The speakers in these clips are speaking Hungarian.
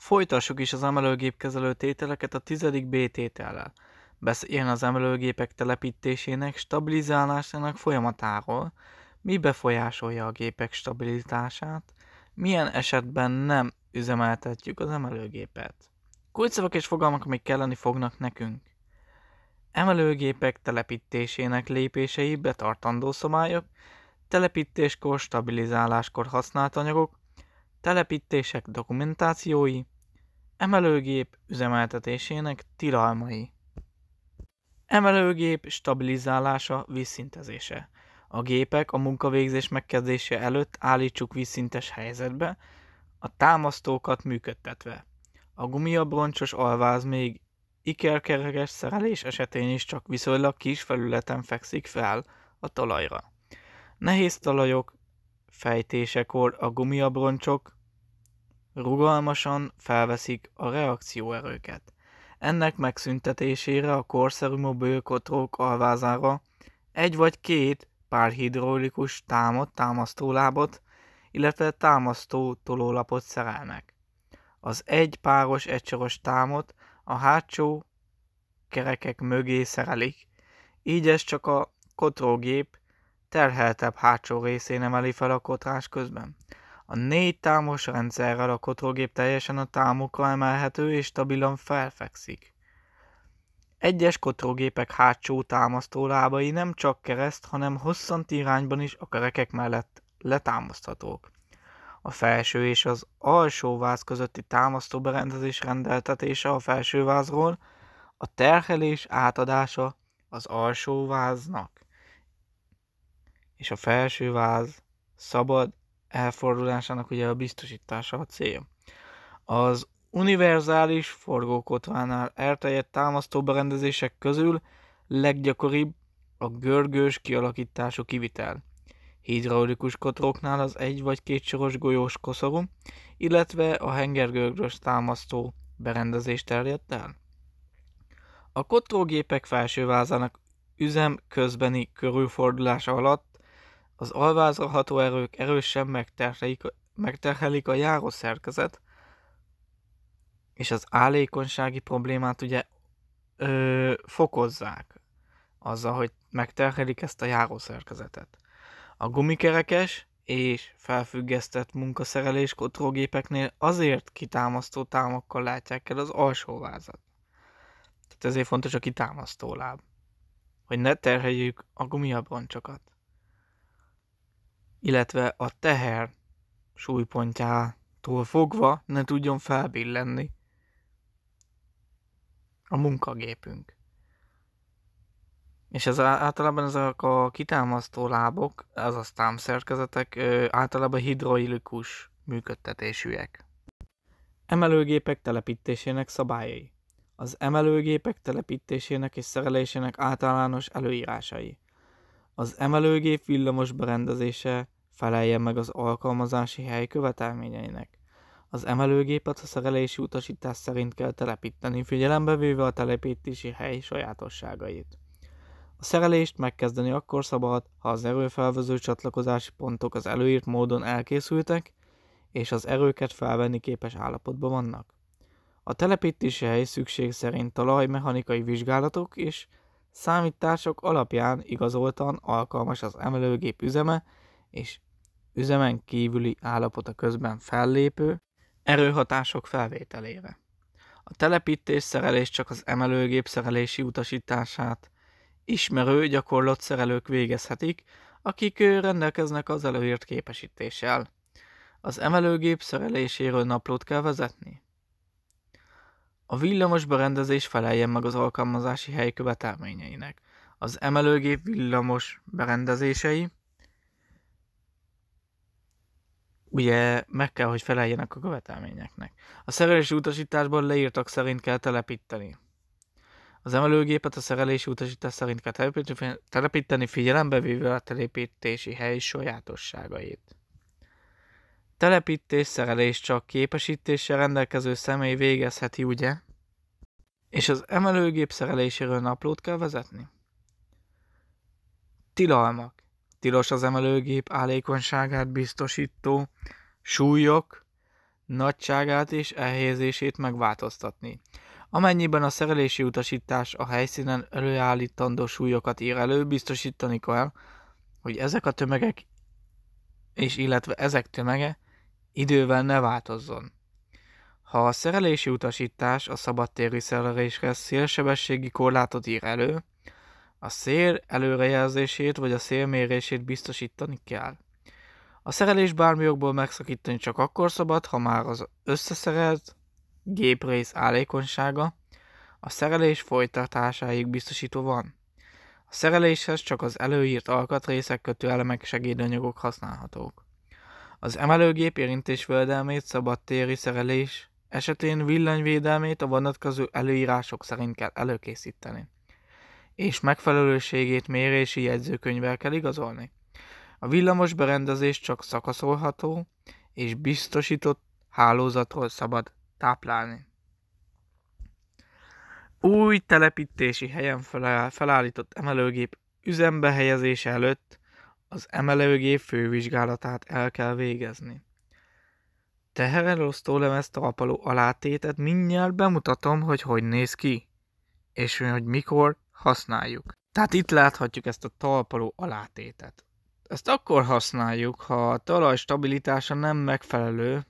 Folytassuk is az kezelő tételeket a tizedik B tétellel. Beszéljen az emelőgépek telepítésének, stabilizálásának folyamatáról, mi befolyásolja a gépek stabilitását, milyen esetben nem üzemeltetjük az emelőgépet. Kulcsszavak és fogalmak, amik kelleni fognak nekünk. Emelőgépek telepítésének lépései betartandó szomályok, telepítéskor, stabilizáláskor használt anyagok, telepítések dokumentációi, emelőgép üzemeltetésének tilalmai. Emelőgép stabilizálása, vízszintezése. A gépek a munkavégzés megkezdése előtt állítsuk vízszintes helyzetbe, a támasztókat működtetve. A gumiabroncsos alváz még ikerkerekes szerelés esetén is csak viszonylag kis felületen fekszik fel a talajra. Nehéz talajok fejtésekor a gumiabroncsok rugalmasan felveszik a reakcióerőket. Ennek megszüntetésére a korszerű mobilkotrók alvázára egy vagy két pár hidraulikus támot, támasztólábot, illetve támasztó tolólapot szerelnek. Az egy páros egysoros támot a hátsó kerekek mögé szerelik, így ez csak a kotrógép terheltebb hátsó részén emeli fel a kotrás közben. A négy támos rendszerrel a kotrogép teljesen a támokra emelhető és stabilan felfekszik. Egyes kotrogépek hátsó támasztó lábai nem csak kereszt, hanem hosszant irányban is a kerekek mellett letámaszthatók. A felső és az alsó váz közötti támasztó berendezés rendeltetése a felső vázról, a terhelés átadása az alsó váznak, és a felső váz szabad elfordulásának ugye a biztosítása a cél. Az univerzális forgókotvánál elterjedt támasztó berendezések közül leggyakoribb a görgős kialakítású kivitel. Hidraulikus kotróknál az egy vagy két soros golyós koszorú, illetve a hengergörgős támasztó berendezés terjedt el. A kotrógépek felső vázának üzem közbeni körülfordulása alatt az alvázra erők erősen megterhelik, megterhelik a járó szerkezet, és az állékonysági problémát ugye ö, fokozzák azzal, hogy megterhelik ezt a járószerkezetet. A gumikerekes és felfüggesztett munkaszerelés kotrógépeknél azért kitámasztó támakkal látják el az alsó vázat. Tehát ezért fontos a kitámasztó láb, hogy ne terheljük a gumiabroncsokat illetve a teher súlypontjától fogva ne tudjon felbillenni a munkagépünk. És ez általában ezek a kitámasztó lábok, azaz szerkezetek általában hidroilikus működtetésűek. Emelőgépek telepítésének szabályai. Az emelőgépek telepítésének és szerelésének általános előírásai az emelőgép villamos berendezése feleljen meg az alkalmazási hely követelményeinek. Az emelőgépet a szerelési utasítás szerint kell telepíteni, figyelembe véve a telepítési hely sajátosságait. A szerelést megkezdeni akkor szabad, ha az erőfelvező csatlakozási pontok az előírt módon elkészültek, és az erőket felvenni képes állapotban vannak. A telepítési hely szükség szerint talajmechanikai vizsgálatok és számítások alapján igazoltan alkalmas az emelőgép üzeme és üzemen kívüli állapota közben fellépő erőhatások felvételére. A telepítés szerelés csak az emelőgép szerelési utasítását ismerő gyakorlott szerelők végezhetik, akik rendelkeznek az előírt képesítéssel. Az emelőgép szereléséről naplót kell vezetni. A villamos berendezés feleljen meg az alkalmazási hely követelményeinek. Az emelőgép villamos berendezései ugye meg kell, hogy feleljenek a követelményeknek. A szerelési utasításban leírtak szerint kell telepíteni. Az emelőgépet a szerelési utasítás szerint kell telepíteni, figyelembe véve a telepítési hely sajátosságait. Telepítés szerelés csak képesítéssel rendelkező személy végezheti, ugye? És az emelőgép szereléséről naplót kell vezetni? Tilalmak. Tilos az emelőgép állékonyságát biztosító súlyok nagyságát és elhelyezését megváltoztatni. Amennyiben a szerelési utasítás a helyszínen előállítandó súlyokat ír elő, biztosítani kell, hogy ezek a tömegek és illetve ezek tömege idővel ne változzon. Ha a szerelési utasítás a szabadtéri szerelésre szélsebességi korlátot ír elő, a szél előrejelzését vagy a szélmérését biztosítani kell. A szerelés bármi jogból megszakítani csak akkor szabad, ha már az összeszerelt géprész állékonysága a szerelés folytatásáig biztosító van. A szereléshez csak az előírt alkatrészek, elemek segédanyagok használhatók. Az emelőgép érintésvédelmét szabadtéri szerelés esetén villanyvédelmét a vonatkozó előírások szerint kell előkészíteni, és megfelelőségét mérési jegyzőkönyvvel kell igazolni. A villamos berendezés csak szakaszolható és biztosított hálózatról szabad táplálni. Új telepítési helyen felállított emelőgép üzembe helyezése előtt az emelőgép fővizsgálatát el kell végezni. Teherosztó lemez talpaló alátétet mindjárt bemutatom, hogy hogy néz ki, és hogy mikor használjuk. Tehát itt láthatjuk ezt a talpaló alátétet. Ezt akkor használjuk, ha a talaj stabilitása nem megfelelő,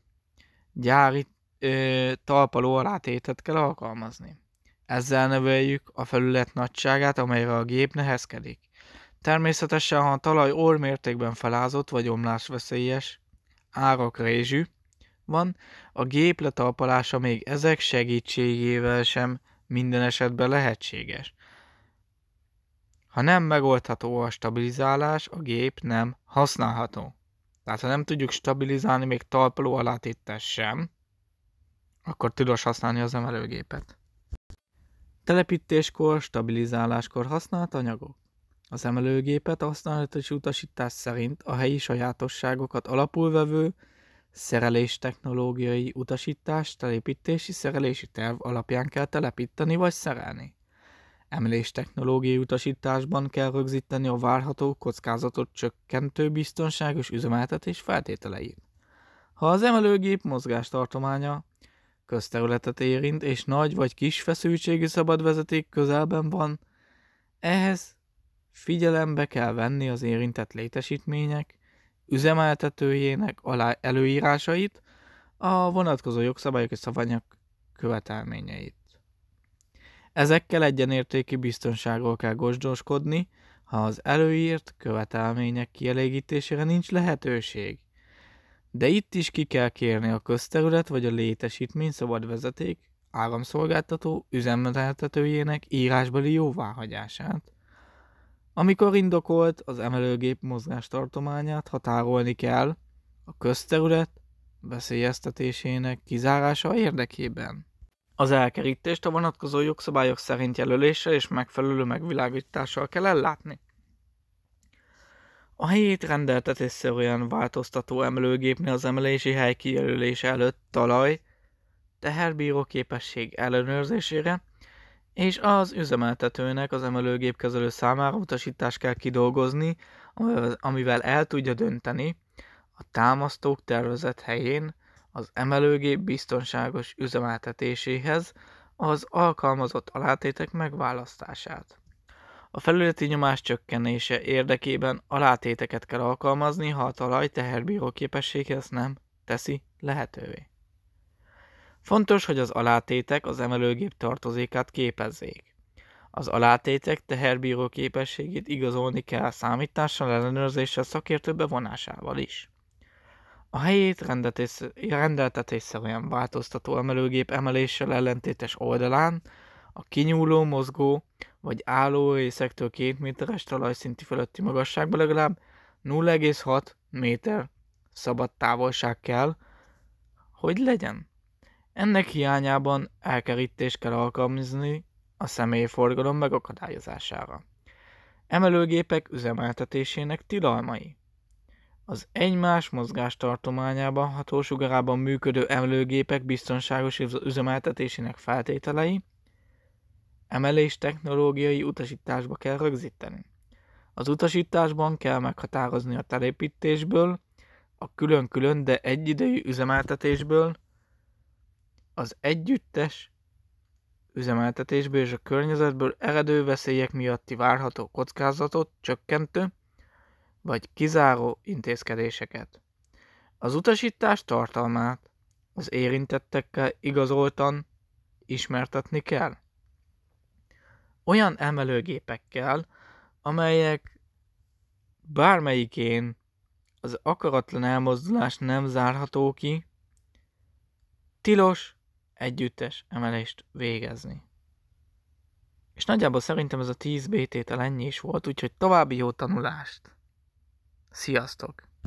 gyári ö, talpaló alátétet kell alkalmazni. Ezzel növeljük a felület nagyságát, amelyre a gép nehezkedik. Természetesen, ha a talaj ormértékben felázott vagy veszélyes árak rézsű, van, a gép letalpalása még ezek segítségével sem minden esetben lehetséges. Ha nem megoldható a stabilizálás, a gép nem használható. Tehát ha nem tudjuk stabilizálni még talpaló alátétes sem, akkor tilos használni az emelőgépet. Telepítéskor, stabilizáláskor használt anyagok. Az emelőgépet használhatós utasítás szerint a helyi sajátosságokat alapul vevő szerelés technológiai utasítás telepítési szerelési terv alapján kell telepíteni vagy szerelni. Emelés technológiai utasításban kell rögzíteni a várható kockázatot csökkentő biztonságos üzemeltetés feltételeit. Ha az emelőgép mozgástartománya közterületet érint és nagy vagy kis feszültségű szabadvezeték közelben van, ehhez Figyelembe kell venni az érintett létesítmények üzemeltetőjének alá előírásait, a vonatkozó jogszabályok és szabványok követelményeit. Ezekkel egyenértékű biztonságról kell gozdoskodni, ha az előírt követelmények kielégítésére nincs lehetőség. De itt is ki kell kérni a közterület vagy a létesítmény szabad vezeték áramszolgáltató üzemeltetőjének írásbeli jóváhagyását. Amikor indokolt, az emelőgép mozgástartományát határolni kell a közterület veszélyeztetésének kizárása érdekében. Az elkerítést a vonatkozó jogszabályok szerint jelöléssel és megfelelő megvilágítással kell ellátni. A helyét rendeltetésszerűen változtató emelőgépnél az emelési hely kijelölése előtt talaj, teherbíró képesség ellenőrzésére, és az üzemeltetőnek az emelőgépkezelő számára utasítást kell kidolgozni, amivel el tudja dönteni a támasztók tervezett helyén az emelőgép biztonságos üzemeltetéséhez az alkalmazott alátétek megválasztását. A felületi nyomás csökkenése érdekében alátéteket kell alkalmazni, ha a talaj teherbíró képességhez nem teszi lehetővé. Fontos, hogy az alátétek az emelőgép tartozékát képezzék. Az alátétek teherbíró képességét igazolni kell számítással, ellenőrzéssel, szakértő bevonásával is. A helyét rendetés, rendeltetésszerűen változtató emelőgép emeléssel ellentétes oldalán a kinyúló, mozgó vagy álló részektől 2 méteres talajszinti fölötti magasságban legalább 0,6 méter szabad távolság kell, hogy legyen. Ennek hiányában elkerítés kell alkalmazni a személyforgalom megakadályozására. Emelőgépek üzemeltetésének tilalmai. Az egymás tartományában hatósugarában működő emelőgépek biztonságos üzemeltetésének feltételei, emelés technológiai utasításba kell rögzíteni. Az utasításban kell meghatározni a telépítésből, a külön-külön, de egyidejű üzemeltetésből, az együttes üzemeltetésből és a környezetből eredő veszélyek miatti várható kockázatot csökkentő vagy kizáró intézkedéseket. Az utasítás tartalmát az érintettekkel igazoltan ismertetni kell. Olyan emelőgépekkel, amelyek bármelyikén az akaratlan elmozdulás nem zárható ki, tilos együttes emelést végezni. És nagyjából szerintem ez a 10 BT-tel ennyi is volt, úgyhogy további jó tanulást! Sziasztok!